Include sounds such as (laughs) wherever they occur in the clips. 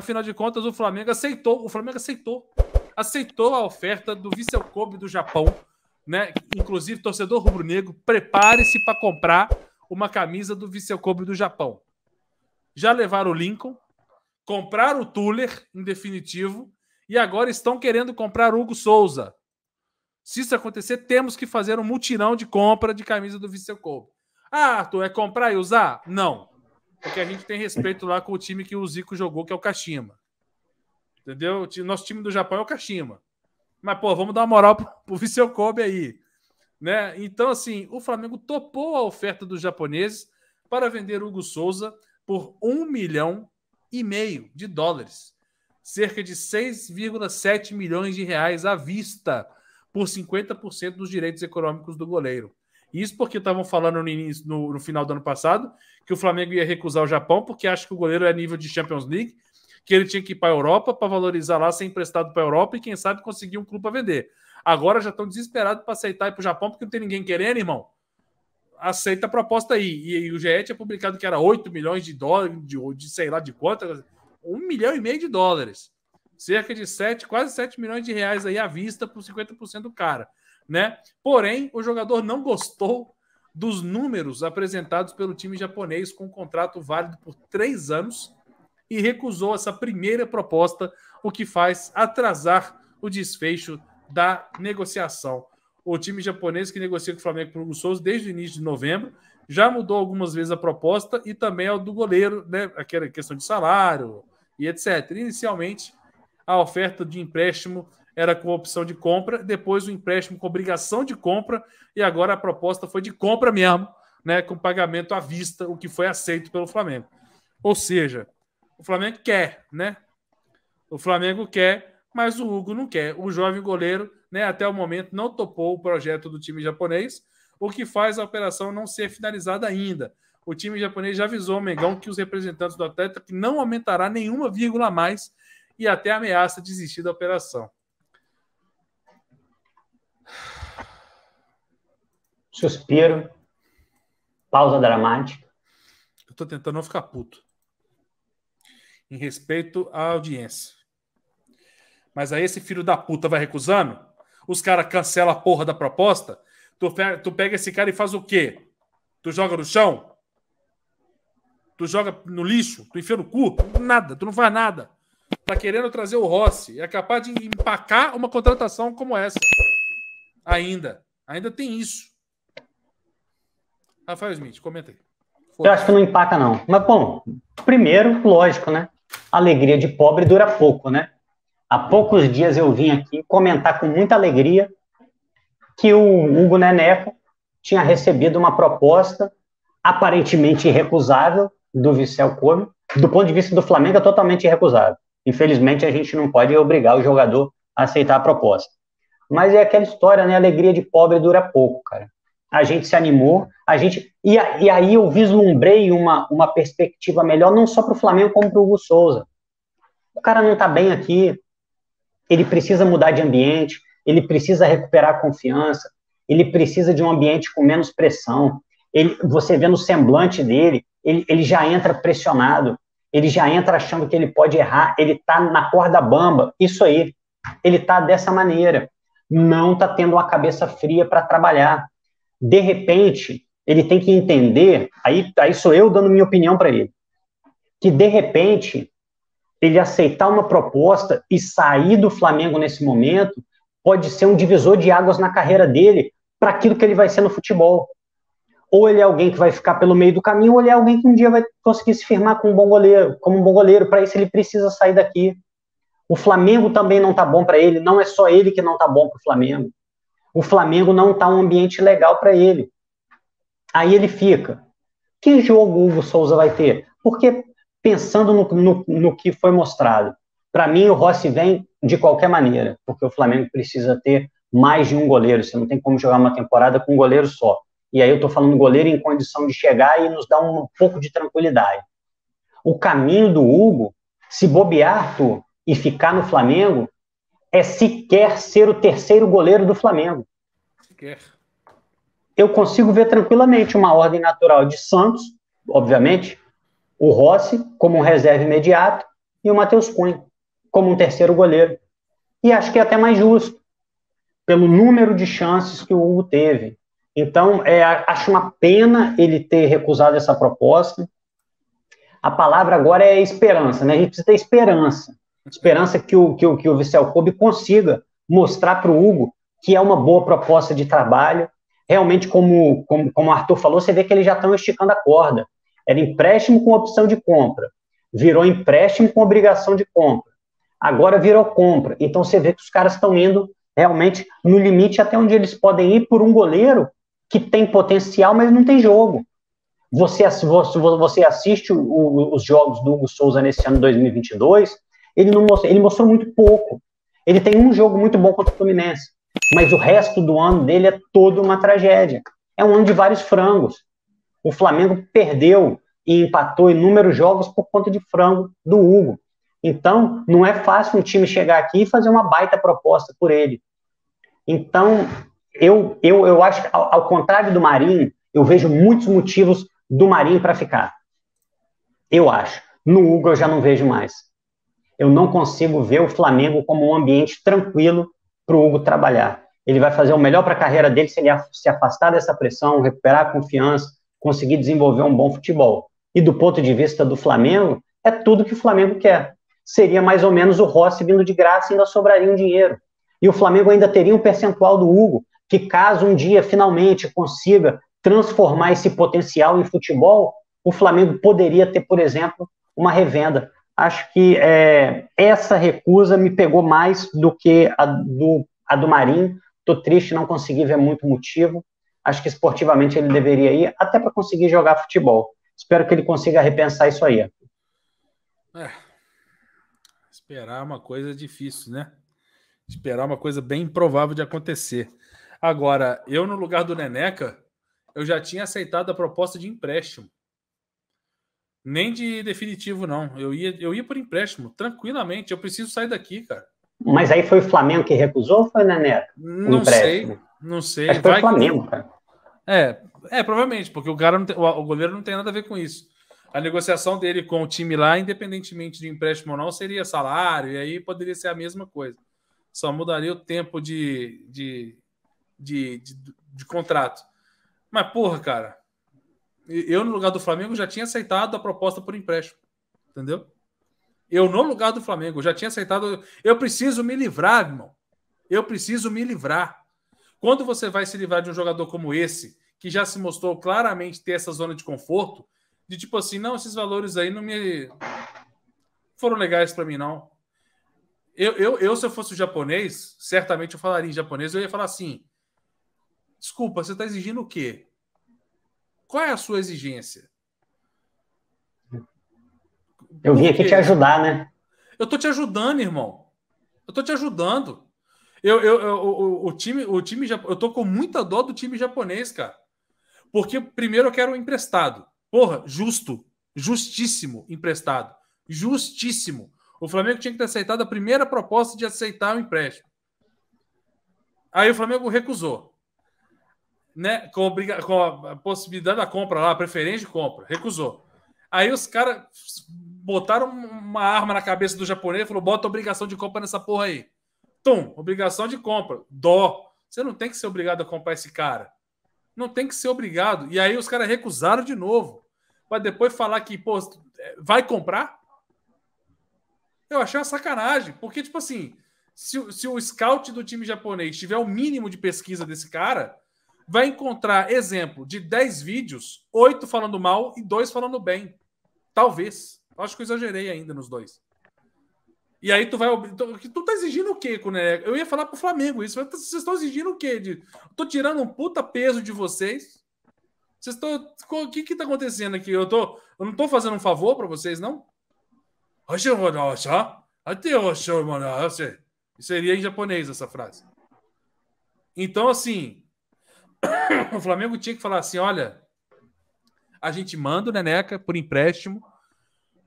Afinal de contas, o Flamengo aceitou. O Flamengo aceitou. Aceitou a oferta do Vissel Kobe do Japão. Né? Inclusive, torcedor rubro-negro, prepare-se para comprar uma camisa do Vissel Kobe do Japão. Já levaram o Lincoln, compraram o Tuller, em definitivo, e agora estão querendo comprar o Hugo Souza. Se isso acontecer, temos que fazer um mutirão de compra de camisa do Vissel Kobe. Ah, Arthur, é comprar e usar? Não. Porque a gente tem respeito lá com o time que o Zico jogou, que é o Kashima. Entendeu? Nosso time do Japão é o Kashima. Mas, pô, vamos dar uma moral pro, pro Kobe aí. Né? Então, assim, o Flamengo topou a oferta dos japoneses para vender Hugo Souza por um milhão e meio de dólares. Cerca de 6,7 milhões de reais à vista por 50% dos direitos econômicos do goleiro. Isso porque estavam falando no, início, no, no, final do ano passado que o Flamengo ia recusar o Japão porque acha que o goleiro é nível de Champions League, que ele tinha que ir para a Europa para valorizar lá, ser emprestado para a Europa e quem sabe conseguir um clube para vender. Agora já estão desesperados para aceitar ir para o Japão porque não tem ninguém querendo, irmão. Aceita a proposta aí. E, e o GE tinha publicado que era 8 milhões de dólares, de, de sei lá de quanto, 1 milhão e meio de dólares cerca de 7, quase 7 milhões de reais aí à vista por 50% do cara né? Porém, o jogador não gostou dos números apresentados pelo time japonês com um contrato válido por três anos e recusou essa primeira proposta, o que faz atrasar o desfecho da negociação. O time japonês que negocia com o Flamengo por Souza desde o início de novembro já mudou algumas vezes a proposta e também é o do goleiro, né? Aquela questão de salário e etc. Inicialmente, a oferta de empréstimo era com opção de compra, depois o empréstimo com obrigação de compra, e agora a proposta foi de compra mesmo, né, com pagamento à vista, o que foi aceito pelo Flamengo. Ou seja, o Flamengo quer, né? O Flamengo quer, mas o Hugo não quer. O jovem goleiro, né, até o momento, não topou o projeto do time japonês, o que faz a operação não ser finalizada ainda. O time japonês já avisou o Mengão que os representantes do atleta não aumentará nenhuma vírgula a mais e até ameaça desistir da operação. suspiro, pausa dramática. Eu tô tentando não ficar puto. Em respeito à audiência. Mas aí esse filho da puta vai recusando, os caras cancelam a porra da proposta, tu, tu pega esse cara e faz o quê? Tu joga no chão? Tu joga no lixo? Tu enfia no cu? Nada, tu não faz nada. Tá querendo trazer o Rossi. É capaz de empacar uma contratação como essa. Ainda. Ainda tem isso. Rafael Smith, comenta aí. Eu acho que não impacta não. Mas, bom, primeiro, lógico, né? alegria de pobre dura pouco, né? Há poucos dias eu vim aqui comentar com muita alegria que o Hugo Neneca tinha recebido uma proposta aparentemente irrecusável do Vicel Come. Do ponto de vista do Flamengo, é totalmente irrecusável. Infelizmente, a gente não pode obrigar o jogador a aceitar a proposta. Mas é aquela história, né? alegria de pobre dura pouco, cara a gente se animou, a gente e, e aí eu vislumbrei uma, uma perspectiva melhor, não só para o Flamengo, como para o Hugo Souza. O cara não está bem aqui, ele precisa mudar de ambiente, ele precisa recuperar a confiança, ele precisa de um ambiente com menos pressão. Ele, você vê no semblante dele, ele, ele já entra pressionado, ele já entra achando que ele pode errar, ele está na corda bamba, isso aí. Ele está dessa maneira, não está tendo uma cabeça fria para trabalhar de repente, ele tem que entender, aí, aí sou eu dando minha opinião para ele, que de repente ele aceitar uma proposta e sair do Flamengo nesse momento pode ser um divisor de águas na carreira dele para aquilo que ele vai ser no futebol. Ou ele é alguém que vai ficar pelo meio do caminho, ou ele é alguém que um dia vai conseguir se firmar com um bom goleiro, como um bom goleiro. Para isso ele precisa sair daqui. O Flamengo também não está bom para ele, não é só ele que não está bom para o Flamengo. O Flamengo não está um ambiente legal para ele. Aí ele fica. Que jogo o Hugo Souza vai ter? Porque pensando no, no, no que foi mostrado, para mim o Rossi vem de qualquer maneira, porque o Flamengo precisa ter mais de um goleiro. Você não tem como jogar uma temporada com um goleiro só. E aí eu estou falando goleiro em condição de chegar e nos dar um pouco de tranquilidade. O caminho do Hugo, se bobear, e ficar no Flamengo, é sequer ser o terceiro goleiro do Flamengo. Sequer. Eu consigo ver tranquilamente uma ordem natural de Santos, obviamente, o Rossi como um reserva imediato e o Matheus Cunha como um terceiro goleiro. E acho que é até mais justo, pelo número de chances que o Hugo teve. Então, é, acho uma pena ele ter recusado essa proposta. A palavra agora é esperança, né? A gente precisa ter esperança. Esperança que o, que o, que o Vicel Kobe consiga mostrar para o Hugo que é uma boa proposta de trabalho. Realmente, como, como, como o Arthur falou, você vê que eles já estão esticando a corda. Era empréstimo com opção de compra, virou empréstimo com obrigação de compra, agora virou compra. Então você vê que os caras estão indo realmente no limite até onde eles podem ir por um goleiro que tem potencial, mas não tem jogo. Você, você assiste os jogos do Hugo Souza nesse ano 2022, ele, não mostrou, ele mostrou muito pouco. Ele tem um jogo muito bom contra o Fluminense, mas o resto do ano dele é todo uma tragédia. É um ano de vários frangos. O Flamengo perdeu e empatou inúmeros jogos por conta de frango do Hugo. Então, não é fácil um time chegar aqui e fazer uma baita proposta por ele. Então, eu, eu, eu acho que, ao, ao contrário do Marinho, eu vejo muitos motivos do Marinho para ficar. Eu acho. No Hugo, eu já não vejo mais eu não consigo ver o Flamengo como um ambiente tranquilo para o Hugo trabalhar. Ele vai fazer o melhor para a carreira dele se ele se afastar dessa pressão, recuperar a confiança, conseguir desenvolver um bom futebol. E do ponto de vista do Flamengo, é tudo que o Flamengo quer. Seria mais ou menos o Rossi vindo de graça e ainda sobraria um dinheiro. E o Flamengo ainda teria um percentual do Hugo, que caso um dia finalmente consiga transformar esse potencial em futebol, o Flamengo poderia ter, por exemplo, uma revenda acho que é, essa recusa me pegou mais do que a do, a do Marinho. Estou triste, não consegui ver muito motivo. Acho que esportivamente ele deveria ir, até para conseguir jogar futebol. Espero que ele consiga repensar isso aí. É, esperar uma coisa difícil, né? Esperar uma coisa bem improvável de acontecer. Agora, eu no lugar do Neneca, eu já tinha aceitado a proposta de empréstimo. Nem de definitivo, não. Eu ia, eu ia por empréstimo, tranquilamente. Eu preciso sair daqui, cara. Mas aí foi o Flamengo que recusou ou foi né, o Neto? Não empréstimo? sei, não sei. Acho foi o Flamengo, que... cara. É, é, provavelmente, porque o cara tem, o, o goleiro não tem nada a ver com isso. A negociação dele com o time lá, independentemente de empréstimo ou não, seria salário, e aí poderia ser a mesma coisa. Só mudaria o tempo de, de, de, de, de contrato. Mas, porra, cara, eu, no lugar do Flamengo, já tinha aceitado a proposta por empréstimo. Entendeu? Eu, no lugar do Flamengo, já tinha aceitado. Eu preciso me livrar, irmão. Eu preciso me livrar. Quando você vai se livrar de um jogador como esse, que já se mostrou claramente ter essa zona de conforto, de tipo assim, não, esses valores aí não me foram legais para mim, não. Eu, eu, eu, se eu fosse japonês, certamente eu falaria em japonês, eu ia falar assim: desculpa, você está exigindo o quê? Qual é a sua exigência? Eu vim aqui te ajudar, né? Eu tô te ajudando, irmão. Eu tô te ajudando. Eu, eu, eu o, o, time, o time, eu tô com muita dó do time japonês, cara. Porque primeiro eu quero um emprestado. Porra, justo, justíssimo emprestado, justíssimo. O Flamengo tinha que ter aceitado a primeira proposta de aceitar o empréstimo. Aí o Flamengo recusou né, com, obriga com a possibilidade da compra lá, preferência de compra, recusou. Aí os caras botaram uma arma na cabeça do japonês e falou: bota obrigação de compra nessa porra aí. Tum, obrigação de compra. Dó. Você não tem que ser obrigado a comprar esse cara. Não tem que ser obrigado. E aí os caras recusaram de novo. para depois falar que, pô, vai comprar? Eu achei uma sacanagem. Porque, tipo assim, se, se o scout do time japonês tiver o mínimo de pesquisa desse cara, vai encontrar exemplo de 10 vídeos, 8 falando mal e 2 falando bem. Talvez. Acho que eu exagerei ainda nos dois. E aí tu vai. Tu, então, tu tá exigindo o quê, Cuné? Eu ia falar pro Flamengo isso. Tá, vocês estão exigindo o quê? De, tô tirando um puta peso de vocês. Vocês estão. O que que tá acontecendo aqui? Eu, tô, eu não tô fazendo um favor para vocês, não? Seria em japonês essa frase. Então, assim, (coughs) o Flamengo tinha que falar assim: olha, a gente manda o Neneca por empréstimo,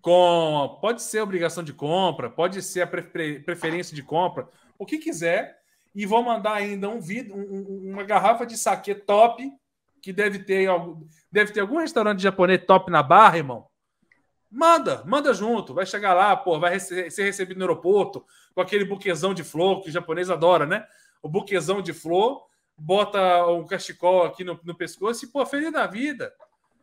com pode ser obrigação de compra, pode ser a preferência de compra, o que quiser, e vou mandar ainda um vidro, um, uma garrafa de saque top, que deve ter algum, deve ter algum restaurante japonês top na barra, irmão. Manda, manda junto, vai chegar lá, pô, vai rece ser recebido no aeroporto com aquele buquezão de flor que o japonês adora, né? O buquezão de flor bota um cachecol aqui no, no pescoço e, pô, feliz da vida.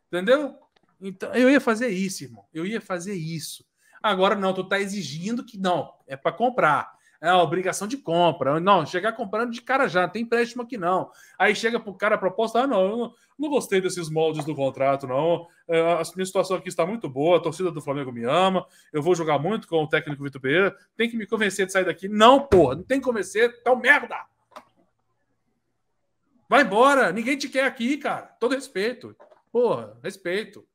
Entendeu? Então, eu ia fazer isso, irmão. Eu ia fazer isso. Agora não, tu tá exigindo que não, é para comprar. É uma obrigação de compra. Não, chegar comprando de cara já, não tem empréstimo aqui não. Aí chega pro cara a proposta, ah, não, eu não gostei desses moldes do contrato, não. É, a minha situação aqui está muito boa, a torcida do Flamengo me ama, eu vou jogar muito com o técnico Vitor Pereira, tem que me convencer de sair daqui. Não, porra, não tem que convencer, então merda! Vai embora. Ninguém te quer aqui, cara. Todo respeito. Porra, respeito.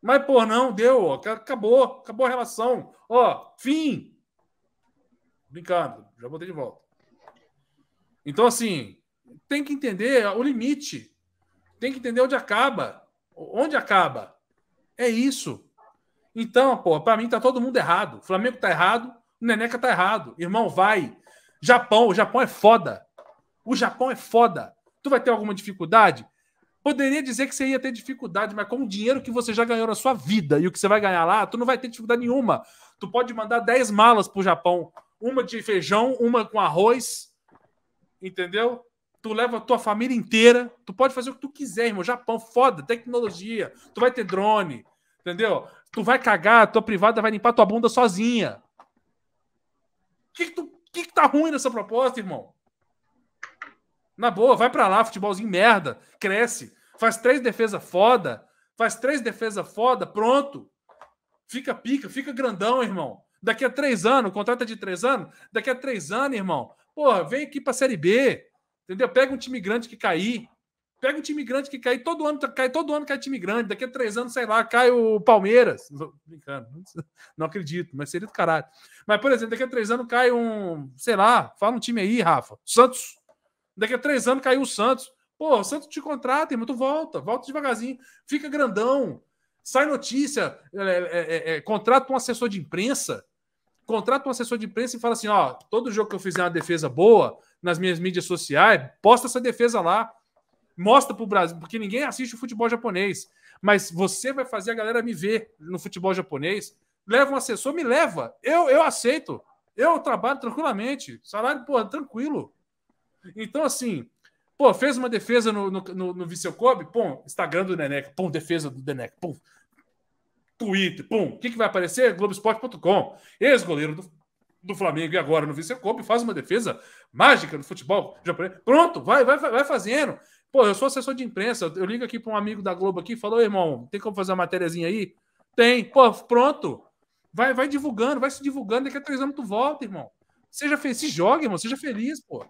Mas, porra, não, deu. Ó. Acabou. Acabou a relação. Ó, fim. Brincando. Já botei de volta. Então, assim, tem que entender o limite. Tem que entender onde acaba. Onde acaba. É isso. Então, pô, pra mim tá todo mundo errado. O Flamengo tá errado, o Neneca tá errado. Irmão, vai. Japão, o Japão é foda. O Japão é foda. Tu vai ter alguma dificuldade? Poderia dizer que você ia ter dificuldade, mas com o dinheiro que você já ganhou na sua vida e o que você vai ganhar lá, tu não vai ter dificuldade nenhuma. Tu pode mandar 10 malas pro Japão, uma de feijão, uma com arroz, entendeu? Tu leva a tua família inteira, tu pode fazer o que tu quiser, irmão. Japão, foda, tecnologia, tu vai ter drone, entendeu? Tu vai cagar, tua privada vai limpar tua bunda sozinha. O que, que, que, que tá ruim nessa proposta, irmão? Na boa, vai para lá, futebolzinho merda, cresce, faz três defesa foda, faz três defesa foda, pronto. Fica pica, fica grandão, irmão. Daqui a três anos, contrata é de três anos, daqui a três anos, irmão, porra, vem aqui pra Série B, entendeu? Pega um time grande que cair, pega um time grande que cai todo ano, cai todo ano cai time grande, daqui a três anos, sei lá, cai o Palmeiras. Não, brincando, (laughs) não acredito, mas seria do caralho. Mas, por exemplo, daqui a três anos cai um, sei lá, fala um time aí, Rafa. Santos. Daqui a três anos caiu o Santos. Pô, o Santos te contrata, irmão, tu volta, volta devagarzinho, fica grandão, sai notícia, é é, é, é, é, contrata um assessor de imprensa, contrata um assessor de imprensa e fala assim: ó, todo jogo que eu fizer uma defesa boa nas minhas mídias sociais, posta essa defesa lá, mostra pro Brasil, porque ninguém assiste o futebol japonês, mas você vai fazer a galera me ver no futebol japonês. Leva um assessor, me leva, eu, eu aceito, eu trabalho tranquilamente, salário, pô, tranquilo. Então, assim, pô, fez uma defesa no, no, no, no Vissel Kobe, pum, Instagram do Neneca, pum, defesa do Neneca, pum. Twitter, pum. O que, que vai aparecer? Globoesporte.com. Ex-goleiro do, do Flamengo e agora no vice Kobe faz uma defesa mágica no futebol japonês. Pronto, vai, vai, vai fazendo. Pô, eu sou assessor de imprensa, eu ligo aqui para um amigo da Globo aqui, falou, irmão, tem como fazer uma matériazinha aí? Tem. Pô, pronto. Vai, vai divulgando, vai se divulgando, daqui a três anos tu volta, irmão. Seja feliz, se joga, irmão, seja feliz, pô.